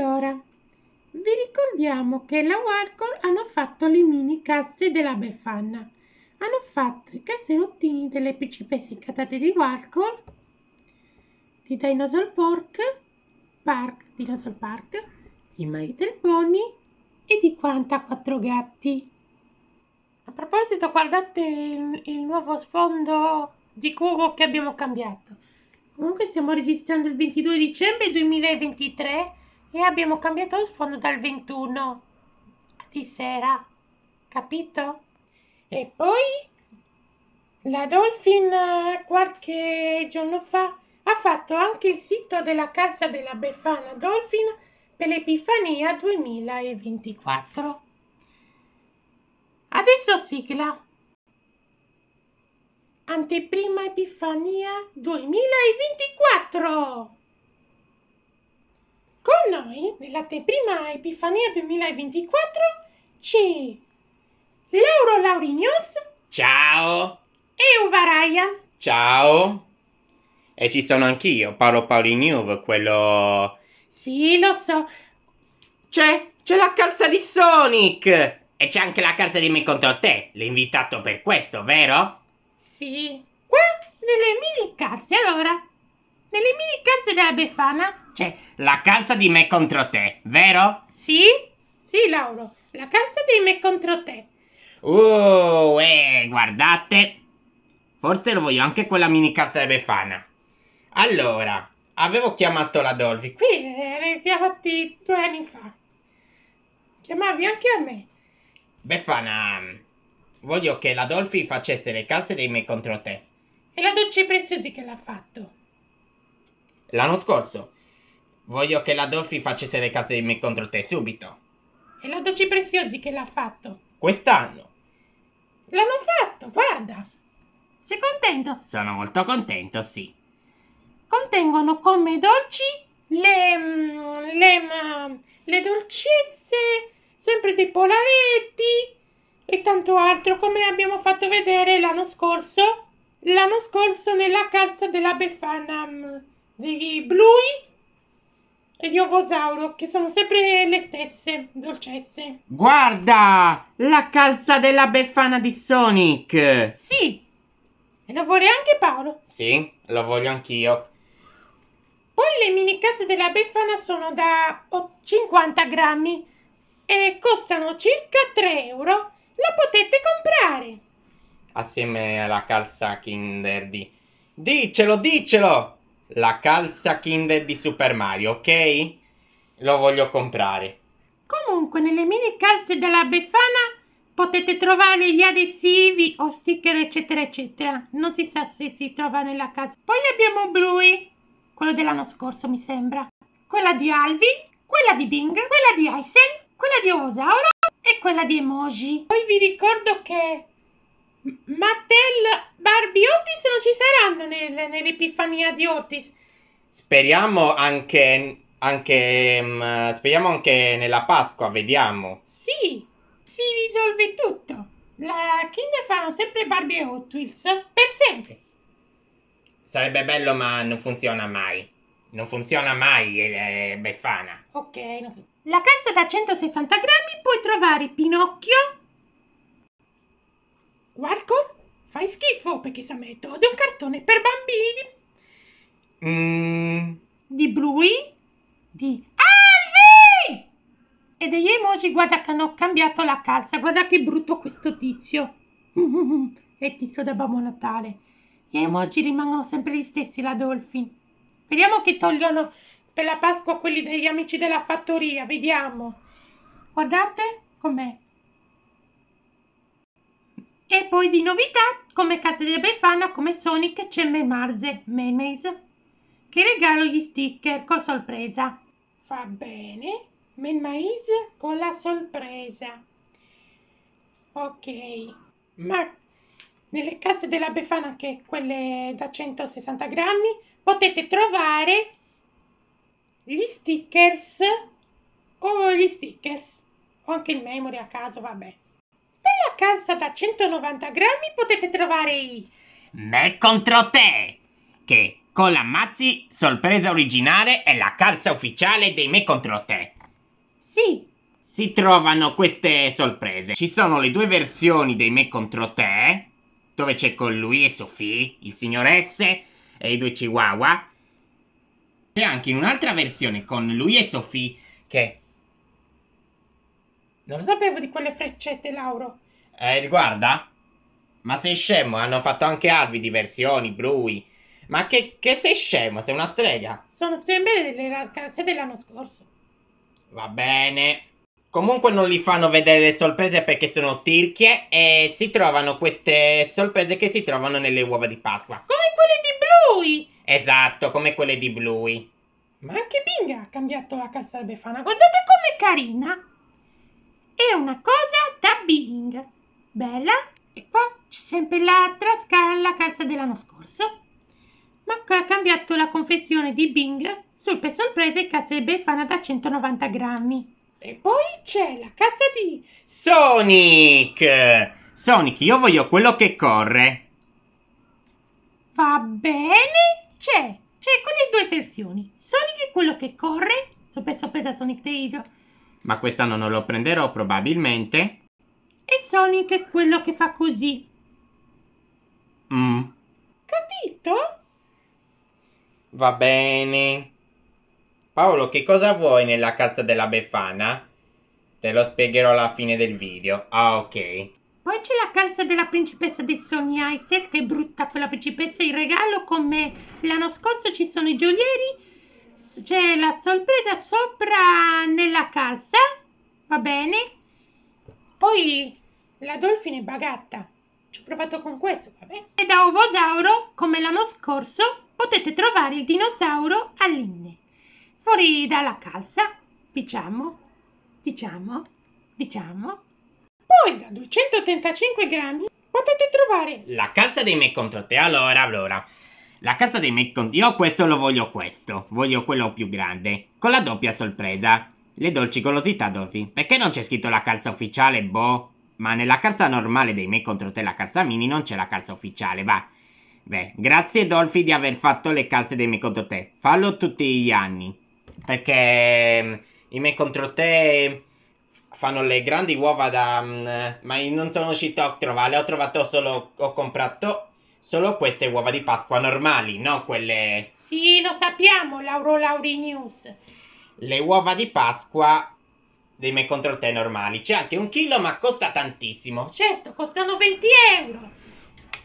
Allora, vi ricordiamo che la Warcor hanno fatto le mini casse della Befana. Hanno fatto i casserottini delle principesse incatate di Warcor, di Dinosaur Park, Park, Dinosaur Park, di My Little Pony e di 44 gatti. A proposito, guardate il, il nuovo sfondo di cubo che abbiamo cambiato. Comunque stiamo registrando il 22 dicembre 2023 e abbiamo cambiato lo sfondo dal 21 di sera, capito? E poi la Dolphin eh, qualche giorno fa ha fatto anche il sito della Casa della Befana Dolphin per l'Epifania 2024. Adesso sigla. Anteprima Epifania 2024. Con noi, nella prima Epifania 2024, c'è Lauro Laurinius. Ciao! E Uva Ryan. Ciao! E ci sono anch'io, Paolo Paoliniuv, quello... Sì, lo so. C'è, c'è la calza di Sonic! E c'è anche la calza di me contro te, l'hai invitato per questo, vero? Sì, qua nelle mini calze, allora. Nelle mini calze della Befana c'è la calza di me contro te, vero? Sì? Sì, Lauro, la calza di me contro te. Oh, eh, guardate. Forse lo voglio anche quella mini calza della Befana. Allora, avevo chiamato la Dolphy. Qui eri eh, chiamati due anni fa. Chiamavi anche a me. Befana, voglio che la Dolfi facesse le calze dei me contro te. E la Dolce Preziosi che l'ha fatto l'anno scorso. Voglio che la Dolphy facesse le case di me contro te subito. E la Dolci Preziosi che l'ha fatto? Quest'anno. L'hanno fatto, guarda. Sei contento? Sono molto contento, sì. Contengono come dolci le, mm, le, mm, le dolcesse, sempre dei polaretti e tanto altro come abbiamo fatto vedere l'anno scorso. L'anno scorso nella casa della Befana mm di Bluey e di Ovosauro, che sono sempre le stesse, dolcezze. Guarda! La calza della befana di Sonic! Sì! E la vuole anche Paolo. Sì, lo voglio anch'io. Poi le mini calze della befana sono da 50 grammi e costano circa 3 euro. La potete comprare! Assieme alla calza Kinder di... Dicelo, dicelo! la calza Kinder di Super Mario, ok? Lo voglio comprare. Comunque, nelle mini calze della Befana potete trovare gli adesivi o sticker, eccetera, eccetera. Non si sa se si trova nella calza. Poi abbiamo Bluey, quello dell'anno scorso, mi sembra. Quella di Alvin, quella di Bing, quella di Aizen, quella di Osauro e quella di Emoji. Poi vi ricordo che Mattel, Barbie e Otis non ci saranno nel, nell'Epifania di Otis. Speriamo anche, anche mh, mm, speriamo anche nella Pasqua, vediamo. Sì, si risolve tutto. La Kinder fanno sempre Barbie e Otis, per sempre. Sarebbe bello, ma non funziona mai. Non funziona mai, è, eh, è eh, befana. Ok, non funziona. La cassa da 160 grammi puoi trovare Pinocchio, Warcor, fai schifo perché Sameto di un cartone per bambini di... Mm. Di Bluey, di Alvin! E degli emoji, guarda che hanno cambiato la calza, guarda che brutto questo tizio. è tizio da Babbo Natale. Gli emoji rimangono sempre gli stessi, la Dolphin. Vediamo che togliono per la Pasqua quelli degli amici della fattoria, vediamo. Guardate com'è. E poi di novità, come Casa della Befana, come Sonic, c'è Memarze, Mayonnaise, che regalo gli sticker con sorpresa. Va bene, Mayonnaise con la sorpresa. Ok, ma nelle casse della Befana, che quelle da 160 grammi, potete trovare gli stickers o gli stickers, o anche il memory a caso, vabbè. Per la pasta da 190 grammi potete trovare i... Me contro te! Che con la Mazzi sorpresa originale, è la calza ufficiale dei Me contro te. Sì. Si trovano queste sorprese. Ci sono le due versioni dei Me contro te, dove c'è con lui e Sophie, il signor S e i due chihuahua. C'è anche in un'altra versione con lui e Sophie che... Non lo sapevo di quelle freccette, Lauro. Eh, riguarda? Ma sei scemo, hanno fatto anche Alvi diversioni, Brui. Ma che, che, sei scemo, sei una strega. Sono sempre delle ragazze dell'anno scorso. Va bene. Comunque non li fanno vedere le sorprese perché sono tirchie e si trovano queste sorprese che si trovano nelle uova di Pasqua. Come quelle di Bluey! Esatto, come quelle di Bluey. Ma anche Bing ha cambiato la calza befana. Guardate com'è carina! È una cosa da Bing. Bella, e qua c'è sempre l'altra scala calza dell'anno scorso. Mac ha cambiato la confessione di Bing sul per sorpresa in casa di Befana da 190 grammi. E poi c'è la casa di Sonic! Sonic, io voglio quello che corre. Va bene, c'è. C'è con le due versioni. Sonic è quello che corre. Super sorpresa Sonic the Hedgehog. Ma quest'anno non lo prenderò probabilmente. E Sonic è quello che fa così. Mm. Capito? Va bene. Paolo, che cosa vuoi nella cassa della Befana? Te lo spiegherò alla fine del video. Ah, ok. Poi c'è la cassa della principessa dei sogni Aisel, che è brutta quella principessa in regalo come l'anno scorso ci sono i gioielli c'è la sorpresa sopra nella calza, va bene? Poi la Dolfine Bagatta. Ci ho provato con questo, vabbè. E da Ovosauro, come l'anno scorso, potete trovare il dinosauro all'inne. Fuori dalla calza, diciamo, diciamo, diciamo. Poi da 285 grammi potete trovare... La calza dei me contro te, allora, allora. La calza dei Metcon, io questo lo voglio questo, voglio quello più grande, con la doppia sorpresa le dolci golosità, Dorothy. Perché non c'è scritto la calza ufficiale, boh? Ma nella calza normale dei me contro te la calza mini non c'è la calza ufficiale, va. Beh, grazie Dolphy di aver fatto le calze dei me contro te. Fallo tutti gli anni. Perché mm, i me contro te mm, fanno le grandi uova da... Mm, ma non sono riuscito a trovarle, ho trovato solo... ho comprato solo queste uova di Pasqua normali, no quelle... Sì, lo sappiamo, Lauro Lauri News le uova di Pasqua dei me contro te normali. C'è anche un chilo, ma costa tantissimo. Certo, costano 20 euro.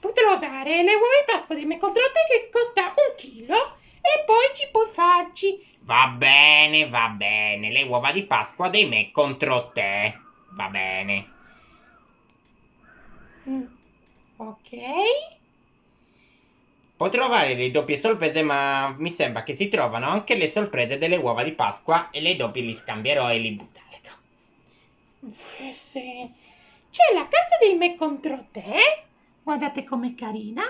Puoi trovare le uova di Pasqua dei me contro te che costa un chilo e poi ci puoi farci. Va bene, va bene. Le uova di Pasqua dei me contro te. Va bene. Mm. Ok. Può trovare le doppie sorprese, ma mi sembra che si trovano anche le sorprese delle uova di Pasqua e le doppie li scambierò e li butterò. Sì. C'è la casa dei me contro te? Guardate com'è carina.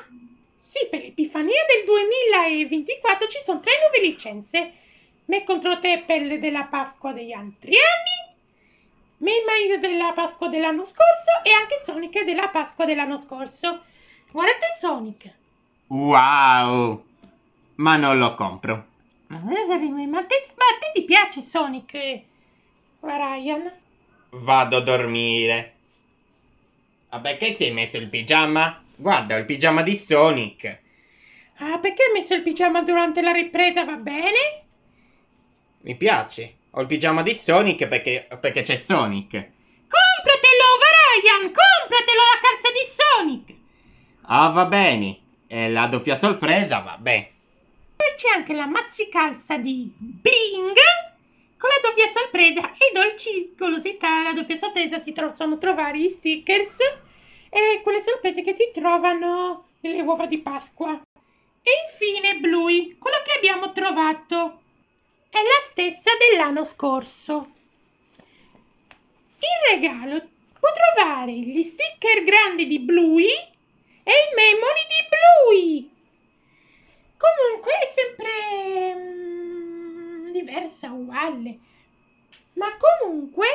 Sì, per l'Epifania del 2024 ci sono tre nuove licenze. Me contro te pelle della Pasqua degli altri anni, Me mais della Pasqua dell'anno scorso e anche Sonic della Pasqua dell'anno scorso. Guardate Sonic. Wow! Ma non lo compro. Ma, ma, ti, ti piace Sonic? Ryan? Vado a dormire. Ma ah, perché sei messo il pigiama? Guarda, il pigiama di Sonic. Ah, perché hai messo il pigiama durante la ripresa, va bene? Mi piace. Ho il pigiama di Sonic perché, c'è Sonic. Compratelo, Varian! Compratelo la calza di Sonic! Ah, va bene la doppia sorpresa, vabbè. Poi c'è anche la mazzicalza di Bing con la doppia sorpresa e dolci golosità. La doppia sorpresa si possono tro trovare gli stickers e quelle sorprese che si trovano nelle uova di Pasqua. E infine Bluey, quello che abbiamo trovato. È la stessa dell'anno scorso. Il regalo può trovare gli sticker grandi di Bluey e il memory di Bluey. Comunque è sempre mm, diversa, uguale. Ma comunque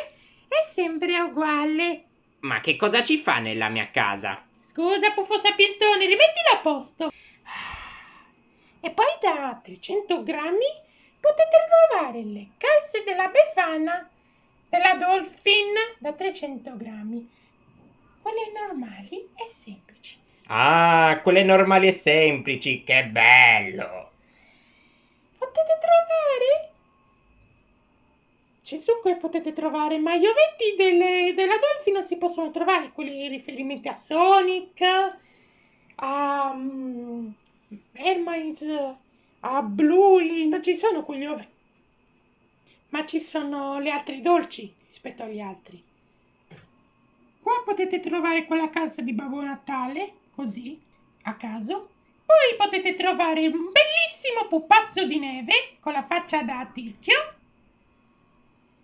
è sempre uguale. Ma che cosa ci fa nella mia casa? Scusa, Puffo Sapientone, rimettilo a posto. Ah, e poi da 300 grammi potete trovare le calze della Befana, della Dolphin da 300 grammi, quelle normali Ah, quelle normali e semplici, che bello! Potete trovare? Ci sono quelle potete trovare, ma gli ovetti delle, della Dolphin non si possono trovare, quelli riferimenti a Sonic, a um, a Bluey, non ci sono quegli ovetti. Ma ci sono le altre dolci rispetto agli altri. Qua potete trovare quella calza di Babbo Natale così, a caso. Poi potete trovare un bellissimo pupazzo di neve con la faccia da tirchio,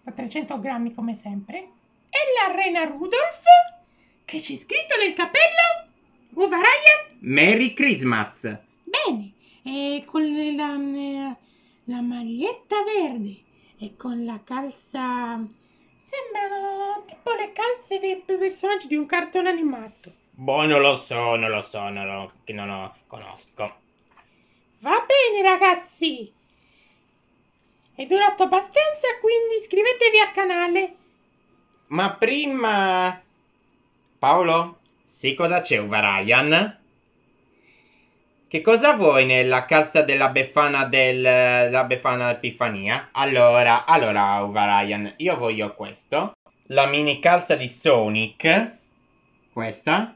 da 300 grammi come sempre, e la rena Rudolph, che c'è scritto nel capello uva Ryan. Merry Christmas! Bene, e con la, la maglietta verde e con la calza sembrano tipo le calze dei personaggi di un cartone animato. Boh, non lo so, non lo so, non lo, non lo conosco. Va bene, ragazzi. È durato abbastanza, quindi iscrivetevi al canale. Ma prima... Paolo? Sì, cosa c'è, Uva Ryan? Che cosa vuoi nella casa della Befana del... della Befana Epifania? Allora, allora, Uva Ryan, io voglio questo. La mini calza di Sonic. Questa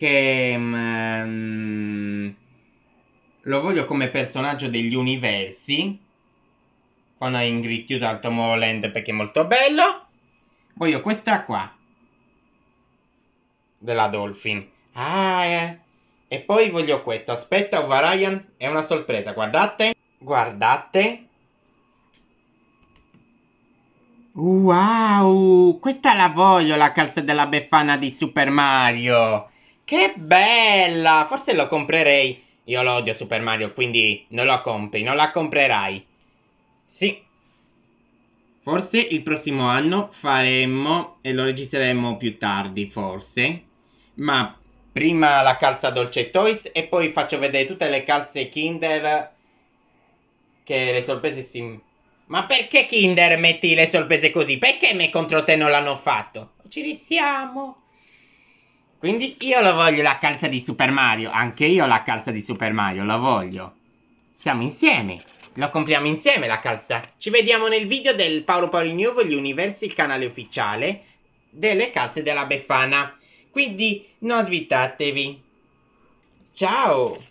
che um, lo voglio come personaggio degli universi. Quando è ingrittiuto al Tomorrowland perché è molto bello. Voglio questa qua. Della Dolphin. Ah, eh. E poi voglio questo. Aspetta, Ovarian. È una sorpresa. Guardate. Guardate. Wow, questa la voglio la calza della Befana di Super Mario. Che bella! Forse lo comprerei. Io lo odio Super Mario, quindi non lo compri, non la comprerai. Sì. Forse il prossimo anno faremo e lo registreremo più tardi, forse. Ma prima la calza Dolce Toys e poi faccio vedere tutte le calze Kinder che le sorprese si... Ma perché Kinder metti le sorprese così? Perché me contro te non l'hanno fatto? Ci risiamo. Quindi io lo voglio la calza di Super Mario. Anche io la calza di Super Mario, la voglio. Siamo insieme. La compriamo insieme la calza. Ci vediamo nel video del Paolo Paoli Nuovo, gli universi, il canale ufficiale delle calze della Befana. Quindi non svitatevi. Ciao!